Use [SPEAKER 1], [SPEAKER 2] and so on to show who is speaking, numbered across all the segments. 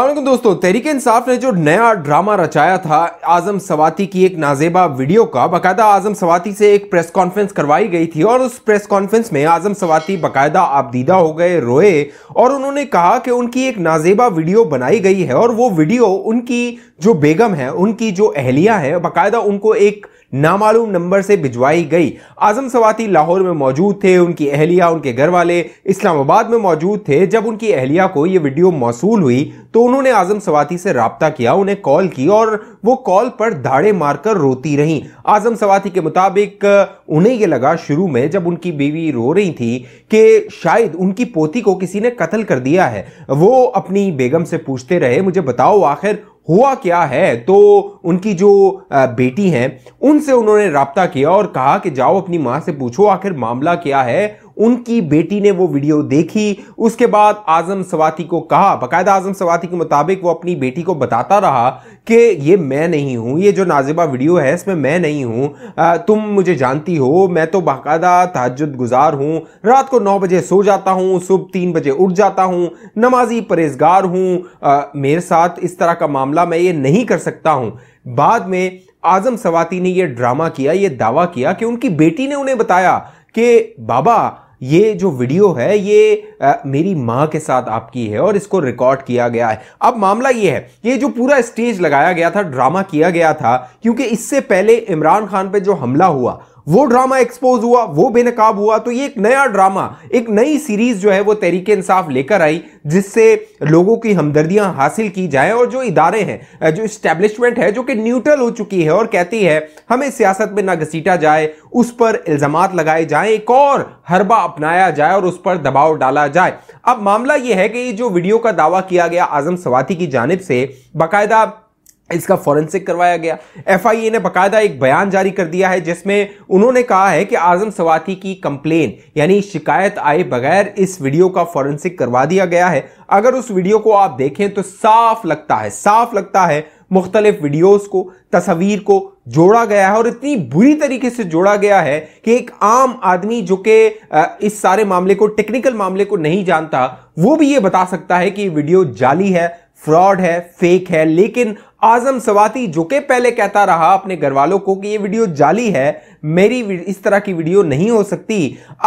[SPEAKER 1] अल्लाह दोस्तों तहरीक इंसाफ ने जो नया ड्रामा रचाया था आजम सवाती की एक नाजेबा वीडियो का बाकायदा आजम सवाती से एक प्रेस कॉन्फ्रेंस करवाई गई थी और उस प्रेस कॉन्फ्रेंस में आजम सवाती बाकायदा आपदीदा हो गए रोए और उन्होंने कहा कि उनकी एक नाजेबा वीडियो बनाई गई है और वो वीडियो उनकी जो बेगम है उनकी जो अहलिया है बाकायदा उनको एक नामालूम नंबर से भिजवाई गई आजम सवाती लाहौर में मौजूद थे उनकी अहलिया उनके घर वाले इस्लामाबाद में मौजूद थे जब उनकी अहलिया को ये वीडियो मौसू हुई तो उन्होंने आजम सवाती से रबता किया उन्हें कॉल की और वो कॉल पर धाड़े मारकर रोती रहीं आजम सवाती के मुताबिक उन्हें यह लगा शुरू में जब उनकी बीवी रो रही थी कि शायद उनकी पोती को किसी ने कत्ल कर दिया है वो अपनी बेगम से पूछते रहे मुझे बताओ आखिर हुआ क्या है तो उनकी जो बेटी है उनसे उन्होंने रबता किया और कहा कि जाओ अपनी माँ से पूछो आखिर मामला क्या है उनकी बेटी ने वो वीडियो देखी उसके बाद आजम सवाती को कहा बाकायदा आजम सवाती के मुताबिक वो अपनी बेटी को बताता रहा कि ये मैं नहीं हूँ ये जो नाजिबा वीडियो है इसमें मैं नहीं हूँ तुम मुझे जानती हो मैं तो बाकायदा तहजद गुजार हूँ रात को नौ बजे सो जाता हूँ सुबह तीन बजे उठ जाता हूँ नमाजी परहेजगार हूँ मेरे साथ इस तरह का मामला मैं ये नहीं कर सकता हूँ बाद में आजम सवाती ने यह ड्रामा किया यह दावा किया कि उनकी बेटी ने उन्हें बताया कि बाबा ये जो वीडियो है ये आ, मेरी माँ के साथ आपकी है और इसको रिकॉर्ड किया गया है अब मामला ये है ये जो पूरा स्टेज लगाया गया था ड्रामा किया गया था क्योंकि इससे पहले इमरान खान पे जो हमला हुआ वो ड्रामा एक्सपोज हुआ वो बेनकाब हुआ तो ये एक नया ड्रामा एक नई सीरीज जो है वो तहरीक इंसाफ लेकर आई जिससे लोगों की हमदर्दियां हासिल की जाए और जो इदारे हैं जो इस्टेब्लिशमेंट है जो कि न्यूट्रल हो चुकी है और कहती है हमें सियासत में ना घसीटा जाए उस पर इल्जाम लगाए जाए एक और हरबा अपनाया जाए और उस पर दबाव डाला जाए अब मामला यह है कि जो वीडियो का दावा किया गया आजम सवाती की जानब से बाकायदा इसका फॉरेंसिक करवाया गया एफआईए ने बकायदा एक बयान जारी कर दिया है जिसमें उन्होंने कहा है कि आजम सवाती की कंप्लेन यानी शिकायत आए बगैर इस वीडियो का फॉरेंसिक करवा दिया गया है अगर उस वीडियो को आप देखें तो साफ लगता है साफ लगता है मुख्तलिफ वीडियोस को तस्वीर को जोड़ा गया है और इतनी बुरी तरीके से जोड़ा गया है कि एक आम आदमी जो कि इस सारे मामले को टेक्निकल मामले को नहीं जानता वो भी ये बता सकता है कि वीडियो जाली है फ्रॉड है फेक है लेकिन आजम सवाती जो के पहले कहता रहा अपने घर वालों को कि ये वीडियो जाली है मेरी इस तरह की वीडियो नहीं हो सकती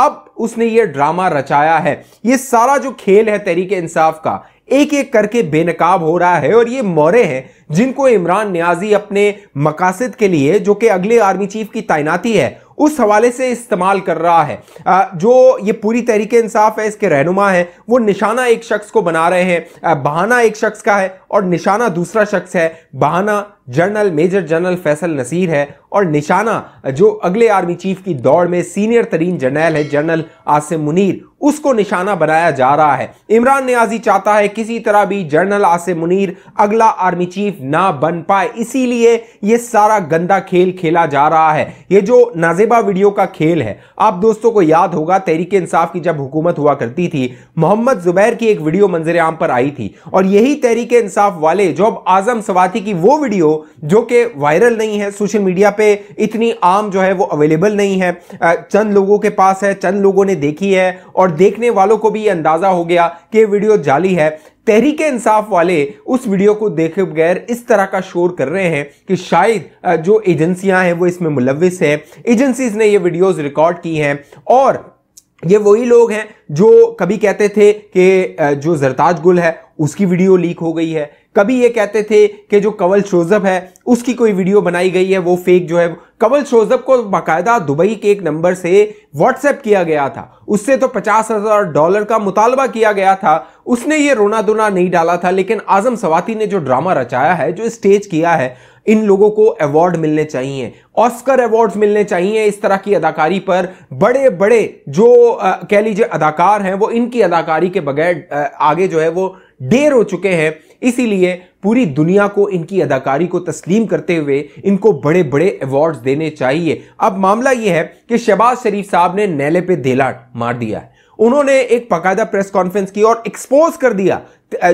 [SPEAKER 1] अब उसने ये ड्रामा रचाया है ये सारा जो खेल है तहरीक इंसाफ का एक एक करके बेनकाब हो रहा है और ये मौर्य हैं जिनको इमरान न्याजी अपने मकासद के लिए जो कि अगले आर्मी चीफ की तैनाती है उस हवाले से इस्तेमाल कर रहा है जो ये पूरी तरीके इंसाफ है इसके रहनुमा है वो निशाना एक शख्स को बना रहे हैं बहाना एक शख्स का है और निशाना दूसरा शख्स है बहाना general major general Faisal Naseer है और निशाना जो अगले आर्मी चीफ की दौड़ में सीनियर तरीन जनरल है जनरल आसिम मुनीर उसको निशाना बनाया जा रहा है इमरान न्याजी चाहता है किसी तरह भी जनरल आसिम मुनीर अगला आर्मी चीफ ना बन पाए इसीलिए यह सारा गंदा खेल खेला जा रहा है यह जो नाजेबा वीडियो का खेल है आप दोस्तों को याद होगा तहरीक इंसाफ की जब हुकूमत हुआ करती थी मोहम्मद जुबैर की एक वीडियो मंजर आम पर आई थी और यही तहरीक इंसाफ वाले जो अब आजम सवाती की वो वीडियो जो कि वायरल नहीं है सोशल मीडिया पर पे इतनी आम जो है वो अवेलेबल नहीं है चंद लोगों के पास है चंद लोगों ने देखी है और देखने वालों को भी अंदाज़ा हो गया कि वीडियो जाली है तहरीक इंसाफ वाले उस वीडियो को देखे बगैर इस तरह का शोर कर रहे हैं कि शायद जो एजेंसियां हैं वो इसमें मुलविस हैं एजेंसीज ने ये वीडियोस रिकॉर्ड की हैं और ये वही लोग हैं जो कभी कहते थे कि जो जरताज गुल है उसकी वीडियो लीक हो गई है कभी ये कहते थे कि जो कंवल शोजब है उसकी कोई वीडियो बनाई गई है वो फेक जो है कवल शोजब को बाकायदा दुबई के एक नंबर से व्हाट्सएप किया गया था उससे तो पचास हजार डॉलर का मुतालबा किया गया था उसने ये रोना दुना नहीं डाला था लेकिन आजम सवाती ने जो ड्रामा रचाया है जो स्टेज किया है इन लोगों को अवार्ड मिलने चाहिए ऑस्कर अवार्ड्स मिलने चाहिए इस तरह की अदाकारी पर बड़े बड़े जो कह लीजिए अदाकार हैं वो इनकी अदाकारी के बगैर आगे जो है वो डेर हो चुके हैं इसीलिए पूरी दुनिया को इनकी अदाकारी को तस्लीम करते हुए इनको बड़े बड़े अवार्ड्स देने चाहिए अब मामला यह है कि शहबाज शरीफ साहब ने नैले पे देलाट मार दिया है उन्होंने एक बाकायदा प्रेस कॉन्फ्रेंस की और एक्सपोज कर दिया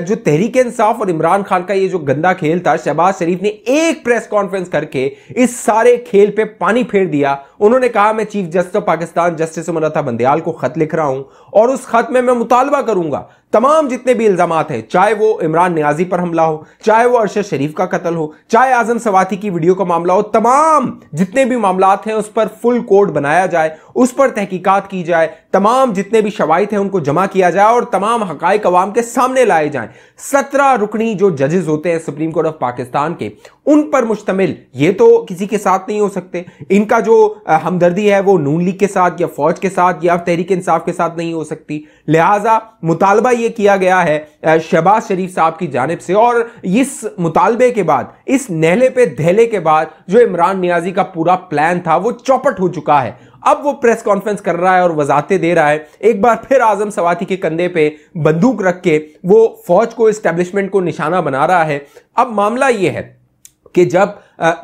[SPEAKER 1] जो तहरीक इंसाफ और इमरान खान का ये जो गंदा खेल था शहबाज शरीफ ने एक प्रेस कॉन्फ्रेंस करके इस सारे खेल पे पानी फेर दिया उन्होंने कहा मैं chief justice of Pakistan justice था बंदयाल को खत लिख रहा हूं और उस खत में मैं मुतालबा करूंगा तमाम जितने भी इल्जाम हैं चाहे वो इमरान न्याजी पर हमला हो चाहे वो अरशद शरीफ का कत्ल हो चाहे आजम सवाती की वीडियो का मामला हो तमाम जितने भी मामला हैं उस पर फुल कोर्ट बनाया जाए उस पर तहकीकात की जाए तमाम जितने भी शवाइत हैं उनको जमा किया जाए और तमाम हक अवाम के सामने लाए जाए सत्रह रुकनी जो जजेज होते हैं सुप्रीम कोर्ट ऑफ पाकिस्तान के उन पर मुश्तमिल ये तो किसी के साथ नहीं हो सकते इनका जो हमदर्दी है वो नून लीग के साथ या फौज के साथ या तहरीक इंसाफ के साथ नहीं हो हो सकती लिहाजा मुतालबा यह किया गया है शहबाज शरीफ साहब की जानब से और इस मुतालबे के बाद इस नहले पे धहले के बाद जो इमरान नियाजी का पूरा प्लान था वो चौपट हो चुका है अब वो प्रेस कॉन्फ्रेंस कर रहा है और वजाते दे रहा है एक बार फिर आजम सवाती के कंधे पे बंदूक रख के वो फौज को इस्टेब्लिशमेंट को निशाना बना रहा है अब मामला ये है कि जब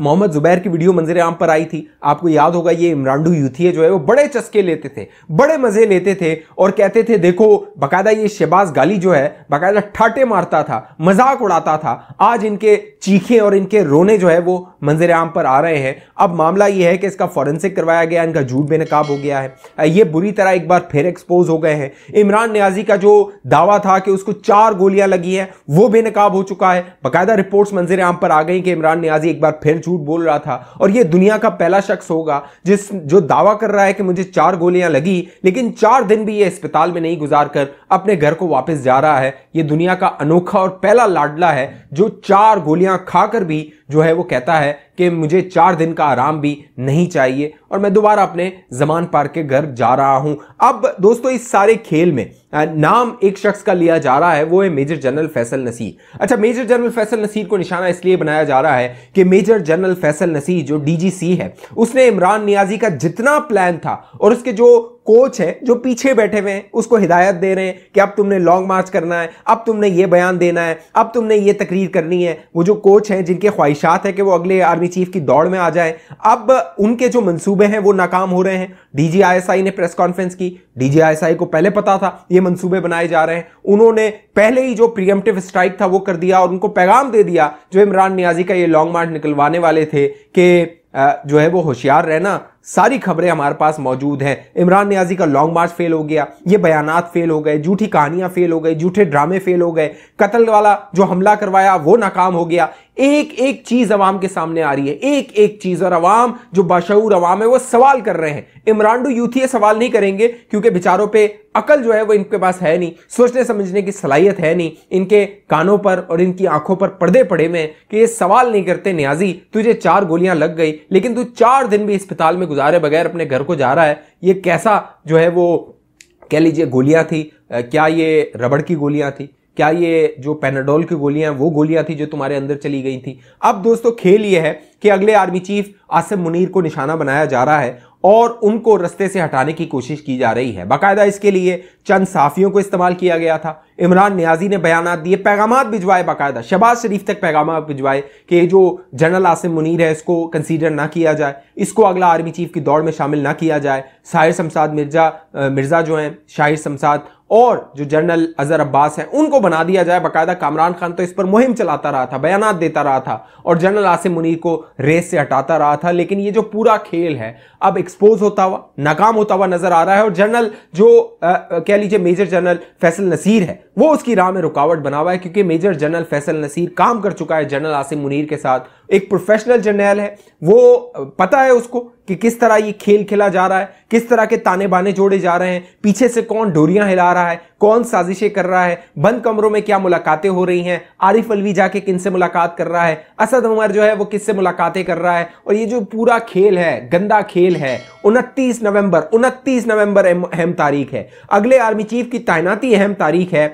[SPEAKER 1] मोहम्मद जुबैर की वीडियो मंजर आम पर आई थी आपको याद होगा ये इमरांडू यूथिए जो है वो बड़े चस्के लेते थे बड़े मजे लेते थे और कहते थे देखो बाकायदा ये शहबाज गाली जो है बाकायदा ठाटे मारता था मजाक उड़ाता था आज इनके चीखे और इनके रोने जो है वो मंजर आम पर आ रहे हैं अब मामला यह है कि इसका फॉरेंसिक करवाया गया इनका झूठ बेनकाब हो गया है ये बुरी तरह एक बार फिर एक्सपोज हो गए हैं इमरान न्याजी का जो दावा था कि उसको चार गोलियां लगी है वो बेनकाब हो चुका है बाकायदा रिपोर्ट्स मंजर आम पर आ गई कि इमरान न्याजी एक बार फिर फिर झूठ बोल रहा था और ये दुनिया का पहला शख्स होगा जिस जो दावा कर रहा है कि मुझे चार गोलियां लगी लेकिन चार दिन भी ये अस्पताल में नहीं गुजार कर अपने घर को वापस जा रहा है ये दुनिया का अनोखा और पहला लाडला है जो चार गोलियां खाकर भी जो है वो कहता है कि मुझे चार दिन का आराम भी नहीं चाहिए और मैं दोबारा अपने जमान पार के घर जा रहा हूं अब दोस्तों इस सारे खेल में नाम एक शख्स का लिया जा रहा है वो है मेजर जनरल फैसल नसीर अच्छा मेजर जनरल फैसल नसीर को निशाना इसलिए बनाया जा रहा है कि मेजर जनरल फैसल नसीर जो डीजीसी है उसने इमरान नियाजी का जितना प्लान था और उसके जो कोच हैं जो पीछे बैठे हुए हैं उसको हिदायत दे रहे हैं कि अब तुमने लॉन्ग मार्च करना है अब तुमने ये बयान देना है अब तुमने ये तकरीर करनी है वो जो कोच हैं जिनके ख्वाहिशात है कि वो अगले आर्मी चीफ की दौड़ में आ जाए अब उनके जो मंसूबे हैं वो नाकाम हो रहे हैं डीजीआईएसआई ने प्रेस कॉन्फ्रेंस की डीजीआईएसआई को पहले पता था ये मंसूबे बनाए जा रहे हैं उन्होंने पहले ही जो प्रियमटिव स्ट्राइक था वो कर दिया और उनको पैगाम दे दिया जो इमरान न्याजी का ये लॉन्ग मार्च निकलवाने वाले थे कि जो है वो होशियार रहना सारी खबरें हमारे पास मौजूद हैं इमरान न्याजी का लॉन्ग मार्च फेल हो गया ये बयान फेल हो गए झूठी कहानियां फेल हो गई झूठे ड्रामे फेल हो गए कत्ल वाला जो हमला करवाया वो नाकाम हो गया एक एक चीज अवाम के सामने आ रही है एक एक चीज और अवाम जो बाशूर अवाम है वो सवाल कर रहे हैं इमरान यूथी ये सवाल नहीं करेंगे क्योंकि बेचारों पे अकल जो है वो इनके पास है नहीं सोचने समझने की सलाहियत है नहीं इनके कानों पर और इनकी आंखों पर पर्दे पड़े हुए हैं कि ये सवाल नहीं करते न्याजी तुझे चार गोलियां लग गई लेकिन तू चार दिन भी अस्पताल में गुजारे बगैर अपने घर को जा रहा है ये कैसा जो है वो कह लीजिए गोलियां थी क्या ये रबड़ की गोलियां थी क्या ये जो पेनाडोल की गोलियां वो गोलियां थी जो तुम्हारे अंदर चली गई थी अब दोस्तों खेल ये है कि अगले आर्मी चीफ आसिम मुनीर को निशाना बनाया जा रहा है और उनको रस्ते से हटाने की कोशिश की जा रही है बाकायदा इसके लिए चंद साफियों को इस्तेमाल किया गया था इमरान न्याजी ने बयान दिए पैगाम भिजवाए बाकायदा शबाज शरीफ तक पैगाम भिजवाए कि जो जनरल आसिम मुनीर है इसको कंसीडर ना किया जाए इसको अगला आर्मी चीफ की दौड़ में शामिल ना किया जाए शाहिर शमसाद मिर्जा मिर्ज़ा जो है शाहिर शमसाद और जो जनरल अजहर अब्बास हैं उनको बना दिया जाए बाकायदा कामरान खान तो इस पर मुहिम चलाता रहा था बयान देता रहा था और जनरल आसिम मुनीर को रेस से हटाता रहा था लेकिन ये जो पूरा खेल है अब एक्सपोज होता हुआ नाकाम होता हुआ नजर आ रहा है और जनरल जो कह लीजिए मेजर जनरल फैसल नसीर है वो उसकी राह में रुकावट बना हुआ है क्योंकि मेजर जनरल फैसल नसीर काम कर चुका है जनरल आसिम मुनीर के साथ एक प्रोफेशनल जर्नैल है वो पता है उसको कि किस तरह ये खेल खेला जा रहा है किस तरह के ताने बाने जोड़े जा रहे हैं पीछे से कौन डोरियां हिला रहा है कौन साजिशें कर रहा है बंद कमरों में क्या मुलाकातें हो रही हैं आरिफ अलवी जाके किन से मुलाकात कर रहा है असद उमर जो है वो किससे मुलाकातें कर रहा है और ये जो पूरा खेल है गंदा खेल है उनतीस नवंबर उनतीस नवंबर अहम तारीख है अगले आर्मी चीफ की तैनाती अहम तारीख है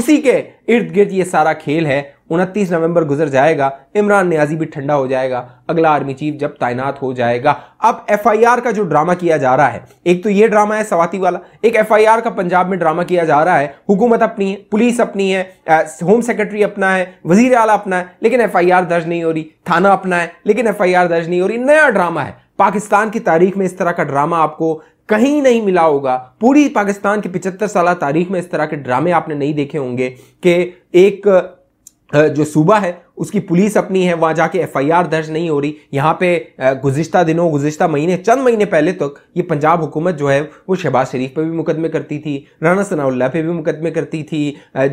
[SPEAKER 1] उसी के इर्द गिर्द ये सारा खेल है उनतीस नवंबर गुजर जाएगा इमरान न्याजी भी ठंडा हो जाएगा अगला आर्मी चीफ जब तैनात हो जाएगा अब एफआईआर का जो ड्रामा किया जा रहा है एक तो ये ड्रामा है सवाती वाला एक एफआईआर का पंजाब में ड्रामा किया जा रहा है हुकूमत अपनी है पुलिस अपनी है होम सेक्रेटरी अपना है वजीर आला अपना है लेकिन एफ दर्ज नहीं हो रही थाना अपना है लेकिन एफ दर्ज नहीं हो रही नया ड्रामा है पाकिस्तान की तारीख में इस तरह का ड्रामा आपको कहीं नहीं मिला होगा पूरी पाकिस्तान की पिछहत्तर साल तारीख में इस तरह के ड्रामे आपने नहीं देखे होंगे कि एक जो सूबा है उसकी पुलिस अपनी है वहां जाके एफ दर्ज नहीं हो रही यहाँ पे गुजशत दिनों गुजश्ता महीने चंद महीने पहले तक ये पंजाब हुकूमत जो है वो शहबाज शरीफ पे भी मुकदमे करती थी राना सनाउल्ला पे भी मुकदमे करती थी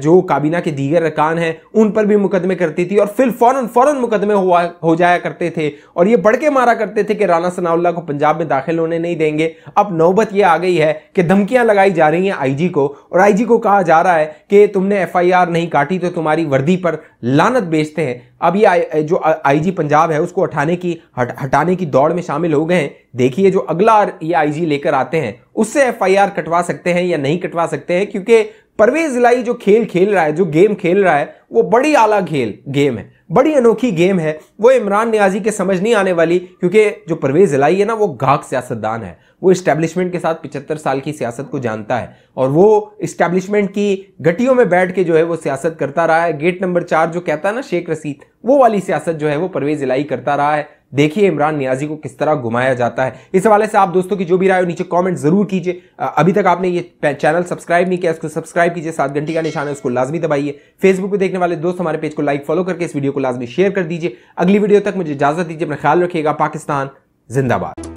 [SPEAKER 1] जो काबीना के दीगर रकान हैं उन पर भी मुकदमे करती थी और फिर फ़ौरन फ़ौरन मुकदमे हुआ हो जाया करते थे और ये बढ़ के मारा करते थे कि राना सनाउल्ला को पंजाब में दाखिल होने नहीं देंगे अब नौबत ये आ गई है कि धमकियाँ लगाई जा रही हैं आईजी को और आईजी को कहा जा रहा है कि तुमने एफ नहीं काटी तो तुम्हारी वर्दी पर लानत बेचते हैं हैं अब ये जो आईजी पंजाब है उसको हटाने की हट, हटाने की दौड़ में शामिल हो गए हैं देखिए जो अगला ये आईजी लेकर आते हैं उससे एफआईआर कटवा सकते हैं या नहीं कटवा सकते हैं क्योंकि परवेज इलाई जो खेल खेल रहा है जो गेम खेल रहा है वो बड़ी आला खेल गेम है बड़ी अनोखी गेम है वो इमरान न्याजी के समझ नहीं आने वाली क्योंकि जो परवेज़ इलाई है ना वो घाक सियासतदान है वो इस्टेब्लिशमेंट के साथ पिचहत्तर साल की सियासत को जानता है और वो इस्टेब्लिशमेंट की गटियों में बैठ के जो है वो सियासत करता रहा है गेट नंबर चार जो कहता है ना शेख रसीद वो वाली सियासत जो है वो परवेज़ इलाई करता रहा है देखिए इमरान नियाजी को किस तरह घुमाया जाता है इस हवाले से आप दोस्तों की जो भी राय हो नीचे कमेंट जरूर कीजिए अभी तक आपने ये चैनल सब्सक्राइब नहीं किया इसको सब्सक्राइब कीजिए सात घंटे का निशान है उसको लाजमी दबाइए फेसबुक पे देखने वाले दोस्त हमारे पेज को लाइक फॉलो करके इस वीडियो को लाजमी शेयर कर दीजिए अगली वीडियो तक मुझे इजाजत दीजिए अपना ख्याल रखिएगा पाकिस्तान जिंदाबाद